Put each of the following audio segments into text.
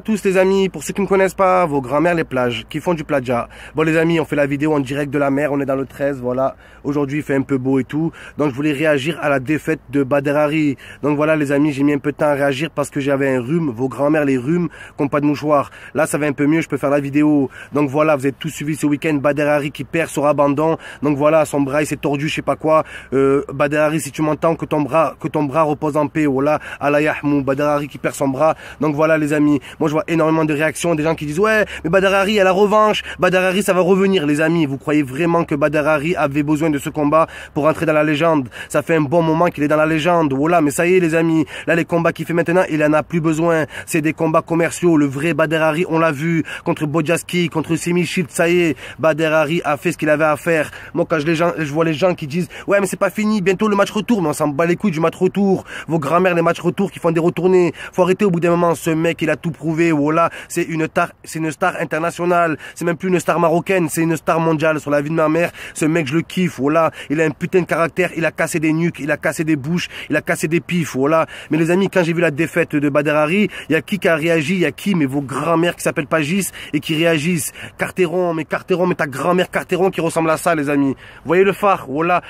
tous les amis, pour ceux qui ne connaissent pas, vos grands-mères les plages, qui font du plagiat Bon les amis, on fait la vidéo en direct de la mer, on est dans le 13, voilà. Aujourd'hui il fait un peu beau et tout, donc je voulais réagir à la défaite de Baderari. Donc voilà les amis, j'ai mis un peu de temps à réagir parce que j'avais un rhume, vos grands-mères les rhumes, qu'on pas de mouchoir. Là ça va un peu mieux, je peux faire la vidéo. Donc voilà, vous êtes tous suivis ce week-end, Baderari qui perd son abandon. Donc voilà, son bras il s'est tordu, je sais pas quoi. Euh, Baderari si tu m'entends, que ton bras que ton bras repose en paix, voilà. Yahmou Baderari qui perd son bras. Donc voilà les amis, je vois énormément de réactions des gens qui disent ouais, mais Badarari A la revanche, Badarari ça va revenir, les amis. Vous croyez vraiment que Badarari avait besoin de ce combat pour entrer dans la légende Ça fait un bon moment qu'il est dans la légende. Voilà, mais ça y est, les amis. Là, les combats qu'il fait maintenant, il en a plus besoin. C'est des combats commerciaux. Le vrai Badarari, on l'a vu contre Bojaski, contre Semi Shield Ça y est, Badarari a fait ce qu'il avait à faire. Moi, quand je, les je vois les gens qui disent ouais, mais c'est pas fini, bientôt le match retour. Mais on s'en bat les couilles du match retour. Vos grands mères les matchs retour qui font des retournées. Faut arrêter au bout d'un moment. Ce mec, il a tout prouvé. Voilà, oh c'est une star, internationale. C'est même plus une star marocaine, c'est une star mondiale. Sur la vie de ma mère, ce mec, je le kiffe. Voilà, oh il a un putain de caractère. Il a cassé des nuques, il a cassé des bouches, il a cassé des pifs. Voilà. Oh mais les amis, quand j'ai vu la défaite de Baderari, il y a qui qui a réagi Il y a qui Mais vos grand-mères qui s'appellent Pagis et qui réagissent. Carteron, mais Carteron, mais ta grand-mère Carteron qui ressemble à ça, les amis. Voyez le phare. Voilà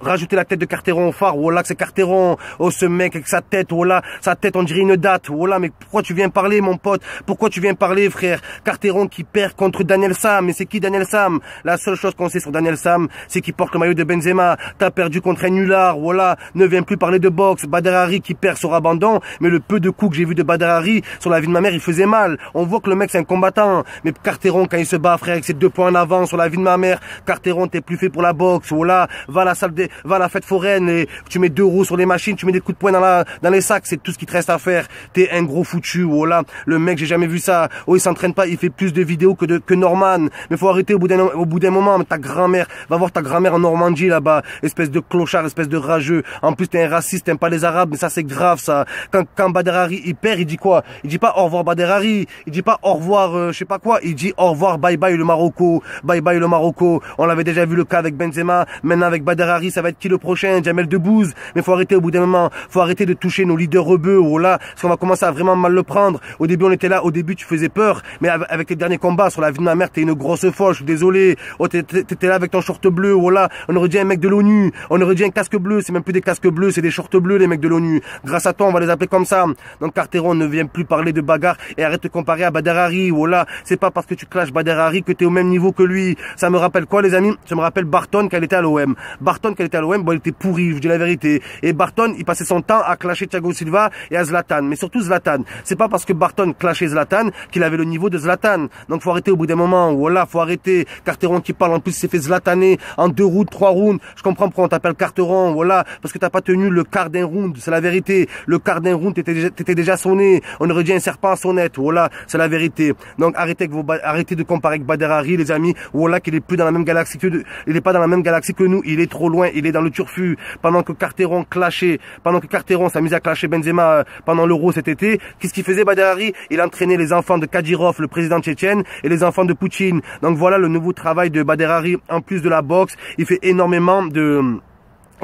rajouter la tête de Carteron au phare, voilà oh que c'est Carteron, oh ce mec avec sa tête, voilà, oh sa tête on dirait une date, voilà, oh mais pourquoi tu viens parler mon pote, pourquoi tu viens parler frère, Carteron qui perd contre Daniel Sam, mais c'est qui Daniel Sam La seule chose qu'on sait sur Daniel Sam, c'est qu'il porte le maillot de Benzema, t'as perdu contre un voilà, ne viens plus parler de boxe, Baderari qui perd sur abandon, mais le peu de coups que j'ai vu de Baderari sur la vie de ma mère, il faisait mal, on voit que le mec c'est un combattant, mais Carteron quand il se bat frère, avec ses deux points en avant sur la vie de ma mère, Carteron t'es plus fait pour la boxe, voilà, va à la salle va à la fête foraine et tu mets deux roues sur les machines, tu mets des coups de poing dans, la, dans les sacs, c'est tout ce qui te reste à faire. T'es un gros foutu, oh le mec, j'ai jamais vu ça. Oh, il s'entraîne pas, il fait plus de vidéos que de, que Norman. Mais faut arrêter au bout d'un, au bout d'un moment, ta grand-mère, va voir ta grand-mère en Normandie là-bas, espèce de clochard, espèce de rageux. En plus, t'es un raciste, t'aimes pas les Arabes, mais ça c'est grave ça. Quand, quand Baderari, il perd, il dit quoi? Il dit pas au revoir Baderari, il dit pas au revoir, euh, je sais pas quoi, il dit au revoir, bye bye le Marocco, bye bye le Marocco. On l'avait déjà vu le cas avec Benzema, maintenant avec Baderari, ça va être qui le prochain Jamel De Bouse? Mais faut arrêter au bout d'un moment. Faut arrêter de toucher nos leaders rebeux. Oh là, parce qu'on va commencer à vraiment mal le prendre. Au début, on était là. Au début, tu faisais peur. Mais avec les derniers combats sur la vie de ma mère, t'es une grosse folle. Je suis désolé. Oh, t'étais là avec ton short bleu. Voilà, oh on aurait dit un mec de l'ONU. On aurait dit un casque bleu. C'est même plus des casques bleus, c'est des shorts bleus, les mecs de l'ONU. Grâce à toi, on va les appeler comme ça. Donc, Carteron, ne vient plus parler de bagarre et arrête de comparer à Badarari, Oh c'est pas parce que tu clashes Badarari que t'es au même niveau que lui. Ça me rappelle quoi, les amis? Ça me rappelle Barton quand elle était à l'OM. Barton, qu'elle était à l'OM, bon, était pourrie je dis la vérité. Et Barton, il passait son temps à clasher Thiago Silva et à Zlatan. Mais surtout Zlatan. C'est pas parce que Barton clashait Zlatan qu'il avait le niveau de Zlatan. Donc faut arrêter au bout d'un moment. Voilà, faut arrêter. Carteron qui parle, en plus, s'est fait Zlataner en deux rounds, trois rounds. Je comprends pourquoi on t'appelle Carteron, voilà, parce que t'as pas tenu le quart d'un round, c'est la vérité. Le quart d'un round, t'étais déjà, sonné. On aurait dit un serpent à sonnette, voilà, c'est la vérité. Donc arrêtez, que vous arrêtez de comparer avec Baderari, les amis. Voilà, qu'il est plus dans la même galaxie que, il est pas dans la même galaxie que nous, il est trop loin il est dans le turfu. Pendant que Carteron clashait, pendant que Carteron s'amusait à clasher Benzema euh, pendant l'Euro cet été, qu'est-ce qu'il faisait Baderari Il entraînait les enfants de Kadirov, le président tchétchène, et les enfants de Poutine. Donc voilà le nouveau travail de Baderari En plus de la boxe, il fait énormément de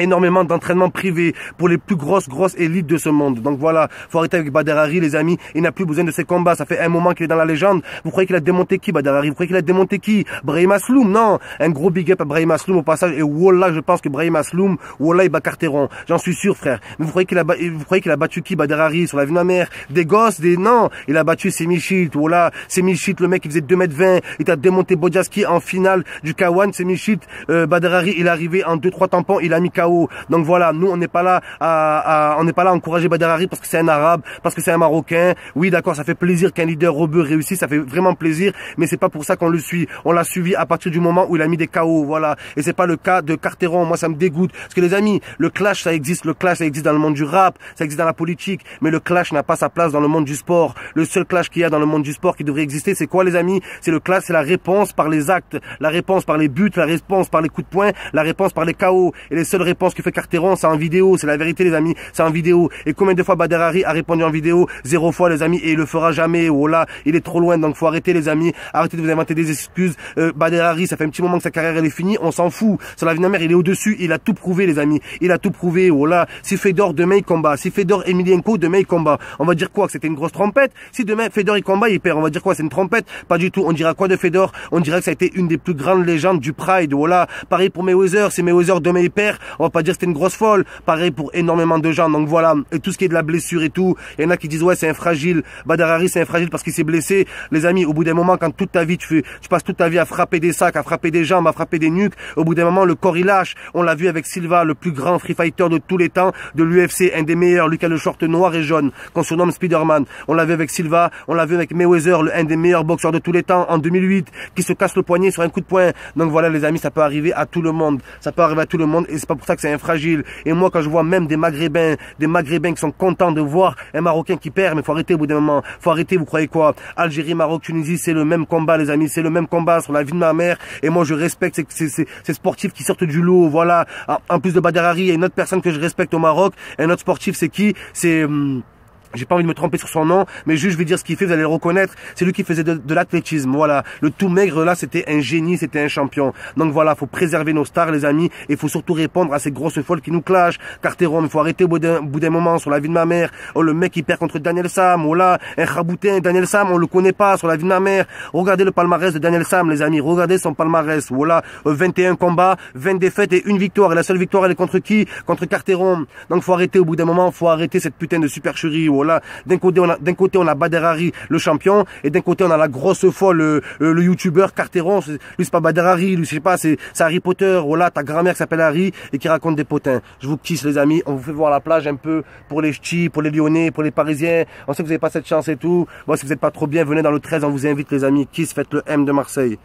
énormément d'entraînement privé pour les plus grosses grosses élites de ce monde. Donc voilà, faut arrêter avec Hari les amis, il n'a plus besoin de ses combats, ça fait un moment qu'il est dans la légende. Vous croyez qu'il a démonté qui Hari Vous croyez qu'il a démonté qui Brahim Asloum Non, un gros big up à Brahim Asloum au passage et Wallah, je pense que Brahim Asloum, Wallah il bat Carteron, j'en suis sûr frère. Mais vous croyez qu'il a vous croyez qu'il a battu qui Hari sur la vie de ma mère Des gosses, des non, il a battu Semichit, Wallah, Semichit le mec il faisait 2m20, il a démonté Bodjaski en finale du K1 Kawan, Semichit, euh, Hari il est arrivé en 2 3 tampons, il a mis donc voilà, nous on n'est pas là à, on n'est pas là encourager Badarari parce que c'est un arabe, parce que c'est un marocain. Oui, d'accord, ça fait plaisir qu'un leader rebeu réussisse, ça fait vraiment plaisir, mais c'est pas pour ça qu'on le suit. On l'a suivi à partir du moment où il a mis des KO, voilà. Et c'est pas le cas de Carteron. Moi ça me dégoûte parce que les amis, le clash ça existe, le clash ça existe dans le monde du rap, ça existe dans la politique, mais le clash n'a pas sa place dans le monde du sport. Le seul clash qu'il y a dans le monde du sport qui devrait exister, c'est quoi les amis C'est le clash, c'est la réponse par les actes, la réponse par les buts, la réponse par les coups de poing, la réponse par les KO et les réponse que fait Carteron, c'est en vidéo, c'est la vérité les amis, c'est en vidéo. Et combien de fois Baderari a répondu en vidéo Zéro fois les amis, et il le fera jamais. Oh là, il est trop loin, donc faut arrêter les amis, arrêtez de vous inventer des excuses. Euh, Baderari, ça fait un petit moment que sa carrière elle est finie, on s'en fout. Sur la vie mère, il est au-dessus, il a tout prouvé les amis, il a tout prouvé. Oh là, si Fedor demain il combat, si Fedor Emilienko demain il combat, on va dire quoi Que c'était une grosse trompette Si demain Fedor il combat, il perd, on va dire quoi C'est une trompette Pas du tout, on dira quoi de Fedor On dira que ça a été une des plus grandes légendes du Pride. Voilà, oh pareil pour Mayweather, si Mayweather demain il perd, on va pas dire que c'était une grosse folle. Pareil pour énormément de gens. Donc voilà. Et tout ce qui est de la blessure et tout. Il y en a qui disent ouais, c'est un fragile. Badarari, c'est un fragile parce qu'il s'est blessé. Les amis, au bout d'un moment, quand toute ta vie, tu, fais, tu passes toute ta vie à frapper des sacs, à frapper des jambes, à frapper des nuques, au bout d'un moment, le corps il lâche. On l'a vu avec Silva, le plus grand free fighter de tous les temps, de l'UFC, un des meilleurs, lui qui a le short noir et jaune, qu'on surnomme Spider-Man. On l'a vu avec Silva, on l'a vu avec Mayweather, le, un des meilleurs boxeurs de tous les temps, en 2008, qui se casse le poignet sur un coup de poing. Donc voilà, les amis, ça peut arriver à tout le monde. Ça peut arriver à tout le monde que c'est infragile, Et moi, quand je vois même des Maghrébins, des Maghrébins qui sont contents de voir un Marocain qui perd, mais faut arrêter au bout d'un moment. Faut arrêter, vous croyez quoi Algérie, Maroc, Tunisie, c'est le même combat, les amis. C'est le même combat sur la vie de ma mère. Et moi, je respecte ces, sportifs qui sortent du lot. Voilà. Ah, en plus de Badarari, il y a une autre personne que je respecte au Maroc. Un autre sportif, c'est qui C'est... Hum, j'ai pas envie de me tromper sur son nom, mais juste je vais dire ce qu'il fait, vous allez le reconnaître. C'est lui qui faisait de, l'athlétisme, voilà. Le tout maigre là, c'était un génie, c'était un champion. Donc voilà, faut préserver nos stars, les amis, et faut surtout répondre à ces grosses folles qui nous clashent. Carteron, faut arrêter au bout d'un moment sur la vie de ma mère. Oh le mec qui perd contre Daniel Sam, oh là, un raboutin, Daniel Sam, on le connaît pas sur la vie de ma mère. Regardez le palmarès de Daniel Sam, les amis, regardez son palmarès. Voilà, 21 euh, combats, 20 défaites et une victoire. Et la seule victoire, elle est contre qui Contre Carteron. Donc faut arrêter au bout d'un moment, faut arrêter cette putain de supercherie. Oh d'un côté, on a, d'un côté, Baderari, le champion, et d'un côté, on a la grosse folle, euh, euh, le, youtuber youtubeur Carteron. Lui, c'est pas Baderari, lui, je sais pas, c'est, Harry Potter. Voilà, oh ta grand-mère qui s'appelle Harry et qui raconte des potins. Je vous kisse, les amis. On vous fait voir la plage un peu pour les ch'tis, pour les Lyonnais, pour les Parisiens. On sait que vous n'avez pas cette chance et tout. moi si vous n'êtes pas trop bien, venez dans le 13. On vous invite, les amis. Kiss, faites le M de Marseille.